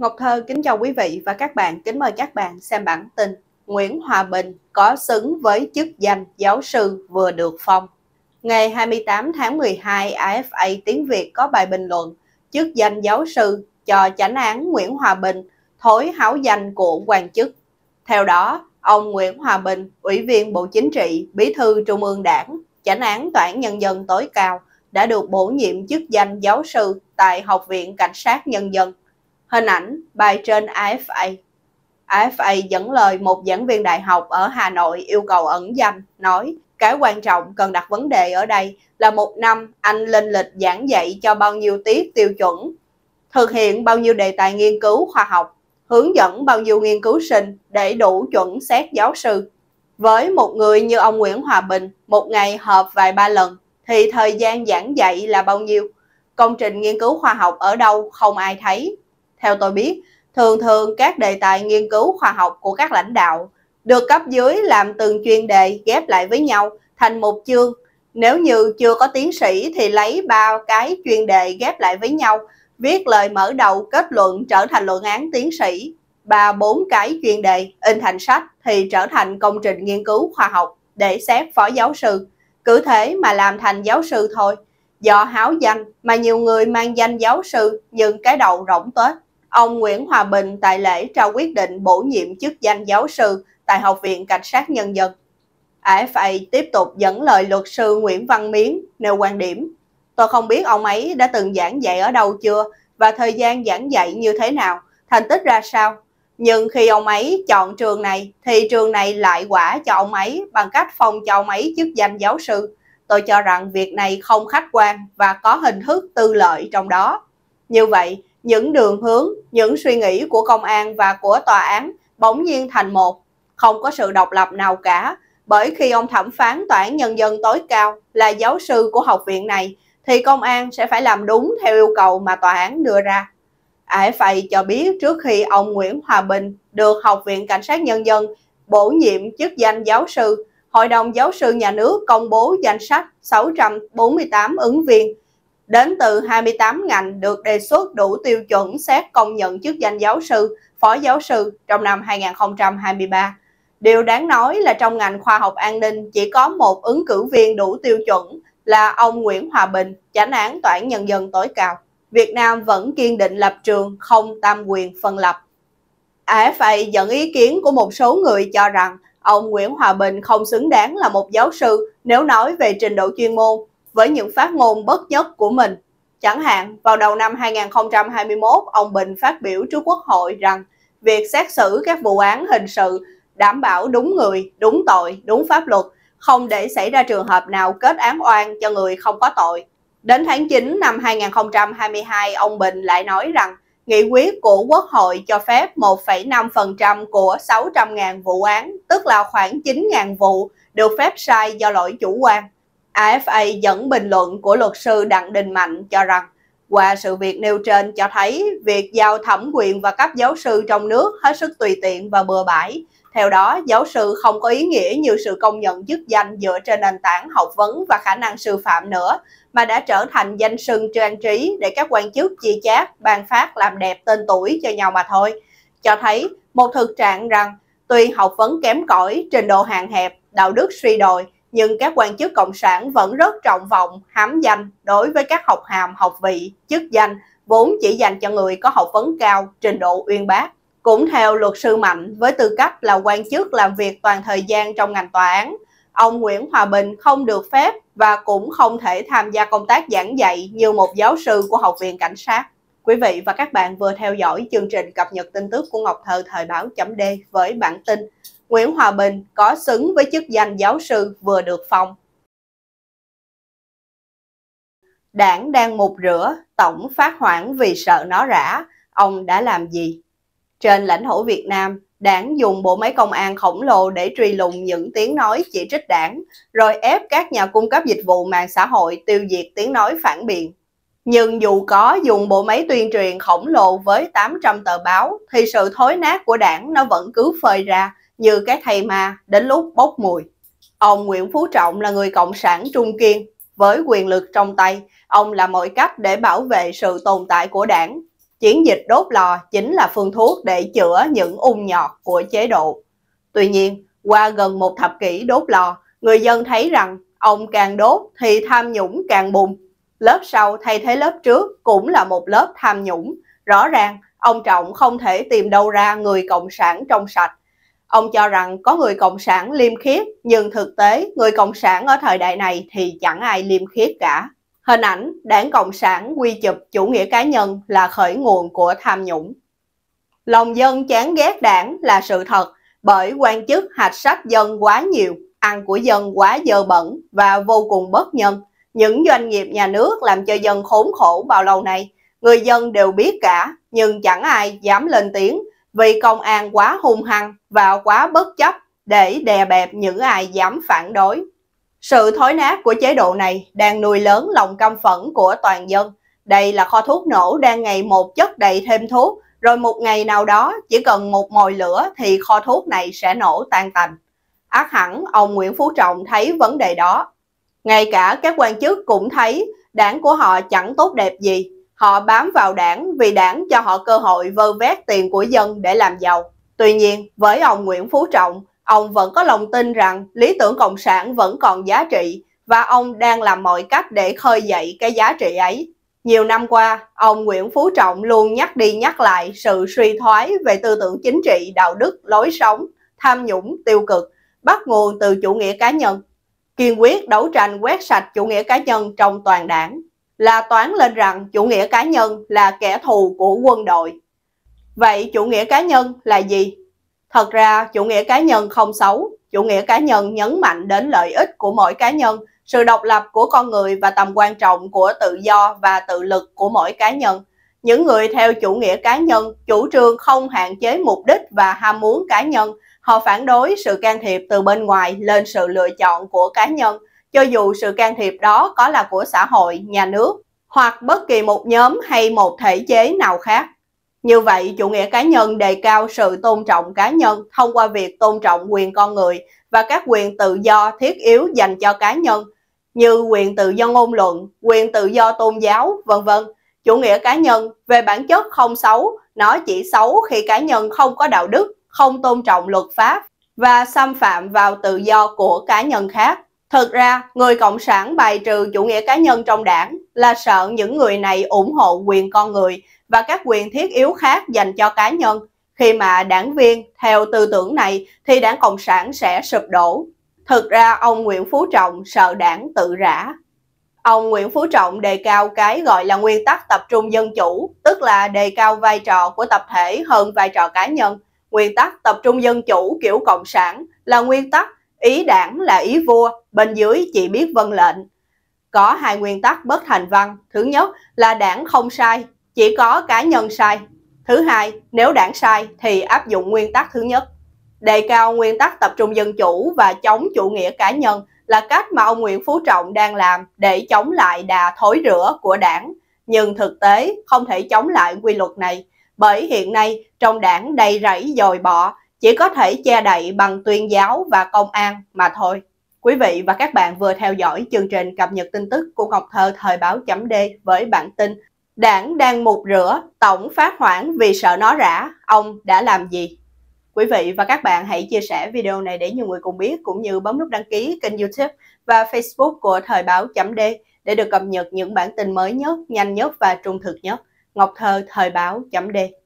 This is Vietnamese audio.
Ngọc Thơ kính chào quý vị và các bạn, kính mời các bạn xem bản tin Nguyễn Hòa Bình có xứng với chức danh giáo sư vừa được phong. Ngày 28 tháng 12, AFA Tiếng Việt có bài bình luận chức danh giáo sư cho chánh án Nguyễn Hòa Bình thối hảo danh của quan chức. Theo đó, ông Nguyễn Hòa Bình, Ủy viên Bộ Chính trị, Bí thư Trung ương Đảng, chánh án Tòa án Nhân dân tối cao đã được bổ nhiệm chức danh giáo sư tại Học viện Cảnh sát Nhân dân Hình ảnh bài trên AFA. AFA dẫn lời một giảng viên đại học ở Hà Nội yêu cầu ẩn danh, nói cái quan trọng cần đặt vấn đề ở đây là một năm anh lên lịch giảng dạy cho bao nhiêu tiết tiêu chuẩn, thực hiện bao nhiêu đề tài nghiên cứu khoa học, hướng dẫn bao nhiêu nghiên cứu sinh để đủ chuẩn xét giáo sư. Với một người như ông Nguyễn Hòa Bình, một ngày họp vài ba lần, thì thời gian giảng dạy là bao nhiêu? Công trình nghiên cứu khoa học ở đâu không ai thấy, theo tôi biết, thường thường các đề tài nghiên cứu khoa học của các lãnh đạo được cấp dưới làm từng chuyên đề ghép lại với nhau thành một chương. Nếu như chưa có tiến sĩ thì lấy ba cái chuyên đề ghép lại với nhau, viết lời mở đầu kết luận trở thành luận án tiến sĩ. Ba bốn cái chuyên đề in thành sách thì trở thành công trình nghiên cứu khoa học để xét phó giáo sư. Cứ thế mà làm thành giáo sư thôi. Do háo danh mà nhiều người mang danh giáo sư nhưng cái đầu rỗng tuếch. Ông Nguyễn Hòa Bình tại lễ trao quyết định bổ nhiệm chức danh giáo sư tại Học viện Cảnh sát Nhân dân. AFA tiếp tục dẫn lời luật sư Nguyễn Văn Miến nêu quan điểm. Tôi không biết ông ấy đã từng giảng dạy ở đâu chưa và thời gian giảng dạy như thế nào, thành tích ra sao. Nhưng khi ông ấy chọn trường này thì trường này lại quả cho ông ấy bằng cách phong cho ông ấy chức danh giáo sư. Tôi cho rằng việc này không khách quan và có hình thức tư lợi trong đó. Như vậy, những đường hướng, những suy nghĩ của công an và của tòa án bỗng nhiên thành một, không có sự độc lập nào cả, bởi khi ông thẩm phán tòa án nhân dân tối cao là giáo sư của học viện này, thì công an sẽ phải làm đúng theo yêu cầu mà tòa án đưa ra. Ải Phầy cho biết trước khi ông Nguyễn Hòa Bình được Học viện Cảnh sát Nhân dân bổ nhiệm chức danh giáo sư, Hội đồng Giáo sư Nhà nước công bố danh sách 648 ứng viên đến từ 28 ngành được đề xuất đủ tiêu chuẩn xét công nhận chức danh giáo sư, phó giáo sư trong năm 2023. Điều đáng nói là trong ngành khoa học an ninh chỉ có một ứng cử viên đủ tiêu chuẩn là ông Nguyễn Hòa Bình, chánh án toán nhân dân tối cao. Việt Nam vẫn kiên định lập trường không tam quyền phân lập. AFA dẫn ý kiến của một số người cho rằng ông Nguyễn Hòa Bình không xứng đáng là một giáo sư nếu nói về trình độ chuyên môn với những phát ngôn bất nhất của mình. Chẳng hạn, vào đầu năm 2021, ông Bình phát biểu trước Quốc hội rằng việc xét xử các vụ án hình sự đảm bảo đúng người, đúng tội, đúng pháp luật, không để xảy ra trường hợp nào kết án oan cho người không có tội. Đến tháng 9 năm 2022, ông Bình lại nói rằng nghị quyết của Quốc hội cho phép 1,5% của 600.000 vụ án, tức là khoảng 9.000 vụ, được phép sai do lỗi chủ quan. AFA dẫn bình luận của luật sư Đặng Đình Mạnh cho rằng qua sự việc nêu trên cho thấy việc giao thẩm quyền và cấp giáo sư trong nước hết sức tùy tiện và bừa bãi. Theo đó, giáo sư không có ý nghĩa như sự công nhận chức danh dựa trên nền tảng học vấn và khả năng sư phạm nữa, mà đã trở thành danh sưng trang trí để các quan chức chi chác, ban phát làm đẹp tên tuổi cho nhau mà thôi. Cho thấy một thực trạng rằng tuy học vấn kém cỏi, trình độ hạn hẹp, đạo đức suy đồi, nhưng các quan chức cộng sản vẫn rất trọng vọng, hám danh đối với các học hàm, học vị, chức danh vốn chỉ dành cho người có học vấn cao, trình độ uyên bác. Cũng theo luật sư Mạnh, với tư cách là quan chức làm việc toàn thời gian trong ngành tòa án, ông Nguyễn Hòa Bình không được phép và cũng không thể tham gia công tác giảng dạy như một giáo sư của Học viện Cảnh sát. Quý vị và các bạn vừa theo dõi chương trình cập nhật tin tức của Ngọc Thơ Thời báo chấm D với bản tin Nguyễn Hòa Bình có xứng với chức danh giáo sư vừa được phong. Đảng đang mục rửa, tổng phát hoảng vì sợ nó rã, ông đã làm gì? Trên lãnh thổ Việt Nam, đảng dùng bộ máy công an khổng lồ để truy lùng những tiếng nói chỉ trích đảng, rồi ép các nhà cung cấp dịch vụ mạng xã hội tiêu diệt tiếng nói phản biện. Nhưng dù có dùng bộ máy tuyên truyền khổng lồ với 800 tờ báo, thì sự thối nát của đảng nó vẫn cứ phơi ra, như cái thầy ma đến lúc bốc mùi. Ông Nguyễn Phú Trọng là người cộng sản trung kiên. Với quyền lực trong tay, ông làm mọi cách để bảo vệ sự tồn tại của đảng. Chiến dịch đốt lò chính là phương thuốc để chữa những ung nhọt của chế độ. Tuy nhiên, qua gần một thập kỷ đốt lò, người dân thấy rằng ông càng đốt thì tham nhũng càng bùng. Lớp sau thay thế lớp trước cũng là một lớp tham nhũng. Rõ ràng, ông Trọng không thể tìm đâu ra người cộng sản trong sạch Ông cho rằng có người Cộng sản liêm khiết, nhưng thực tế người Cộng sản ở thời đại này thì chẳng ai liêm khiết cả. Hình ảnh đảng Cộng sản quy chụp chủ nghĩa cá nhân là khởi nguồn của tham nhũng. Lòng dân chán ghét đảng là sự thật, bởi quan chức hạch sách dân quá nhiều, ăn của dân quá dơ bẩn và vô cùng bất nhân. Những doanh nghiệp nhà nước làm cho dân khốn khổ bao lâu nay, người dân đều biết cả, nhưng chẳng ai dám lên tiếng vì công an quá hung hăng và quá bất chấp để đè bẹp những ai dám phản đối. Sự thối nát của chế độ này đang nuôi lớn lòng căm phẫn của toàn dân. Đây là kho thuốc nổ đang ngày một chất đầy thêm thuốc, rồi một ngày nào đó chỉ cần một mồi lửa thì kho thuốc này sẽ nổ tan tành. Ác hẳn ông Nguyễn Phú Trọng thấy vấn đề đó. Ngay cả các quan chức cũng thấy đảng của họ chẳng tốt đẹp gì Họ bám vào đảng vì đảng cho họ cơ hội vơ vét tiền của dân để làm giàu. Tuy nhiên, với ông Nguyễn Phú Trọng, ông vẫn có lòng tin rằng lý tưởng cộng sản vẫn còn giá trị và ông đang làm mọi cách để khơi dậy cái giá trị ấy. Nhiều năm qua, ông Nguyễn Phú Trọng luôn nhắc đi nhắc lại sự suy thoái về tư tưởng chính trị, đạo đức, lối sống, tham nhũng, tiêu cực, bắt nguồn từ chủ nghĩa cá nhân, kiên quyết đấu tranh quét sạch chủ nghĩa cá nhân trong toàn đảng là toán lên rằng chủ nghĩa cá nhân là kẻ thù của quân đội. Vậy chủ nghĩa cá nhân là gì? Thật ra chủ nghĩa cá nhân không xấu, chủ nghĩa cá nhân nhấn mạnh đến lợi ích của mỗi cá nhân, sự độc lập của con người và tầm quan trọng của tự do và tự lực của mỗi cá nhân. Những người theo chủ nghĩa cá nhân, chủ trương không hạn chế mục đích và ham muốn cá nhân, họ phản đối sự can thiệp từ bên ngoài lên sự lựa chọn của cá nhân – cho dù sự can thiệp đó có là của xã hội, nhà nước hoặc bất kỳ một nhóm hay một thể chế nào khác. Như vậy, chủ nghĩa cá nhân đề cao sự tôn trọng cá nhân thông qua việc tôn trọng quyền con người và các quyền tự do thiết yếu dành cho cá nhân như quyền tự do ngôn luận, quyền tự do tôn giáo, vân vân. Chủ nghĩa cá nhân về bản chất không xấu, nó chỉ xấu khi cá nhân không có đạo đức, không tôn trọng luật pháp và xâm phạm vào tự do của cá nhân khác. Thật ra, người Cộng sản bài trừ chủ nghĩa cá nhân trong đảng là sợ những người này ủng hộ quyền con người và các quyền thiết yếu khác dành cho cá nhân. Khi mà đảng viên theo tư tưởng này thì đảng Cộng sản sẽ sụp đổ. Thực ra ông Nguyễn Phú Trọng sợ đảng tự rã. Ông Nguyễn Phú Trọng đề cao cái gọi là nguyên tắc tập trung dân chủ, tức là đề cao vai trò của tập thể hơn vai trò cá nhân. Nguyên tắc tập trung dân chủ kiểu Cộng sản là nguyên tắc ý đảng là ý vua, bên dưới chỉ biết vân lệnh. Có hai nguyên tắc bất thành văn, thứ nhất là đảng không sai, chỉ có cá nhân sai. Thứ hai, nếu đảng sai thì áp dụng nguyên tắc thứ nhất. Đề cao nguyên tắc tập trung dân chủ và chống chủ nghĩa cá nhân là cách mà ông Nguyễn Phú Trọng đang làm để chống lại đà thối rửa của đảng. Nhưng thực tế không thể chống lại quy luật này, bởi hiện nay trong đảng đầy rẫy dòi bọ, chỉ có thể che đậy bằng tuyên giáo và công an mà thôi. Quý vị và các bạn vừa theo dõi chương trình cập nhật tin tức của Ngọc Thơ Thời báo chấm D với bản tin Đảng đang mục rửa, tổng phát hoãn vì sợ nó rã, ông đã làm gì? Quý vị và các bạn hãy chia sẻ video này để nhiều người cùng biết cũng như bấm nút đăng ký kênh youtube và facebook của Thời báo chấm D để được cập nhật những bản tin mới nhất, nhanh nhất và trung thực nhất. Ngọc Thơ Thời báo chấm D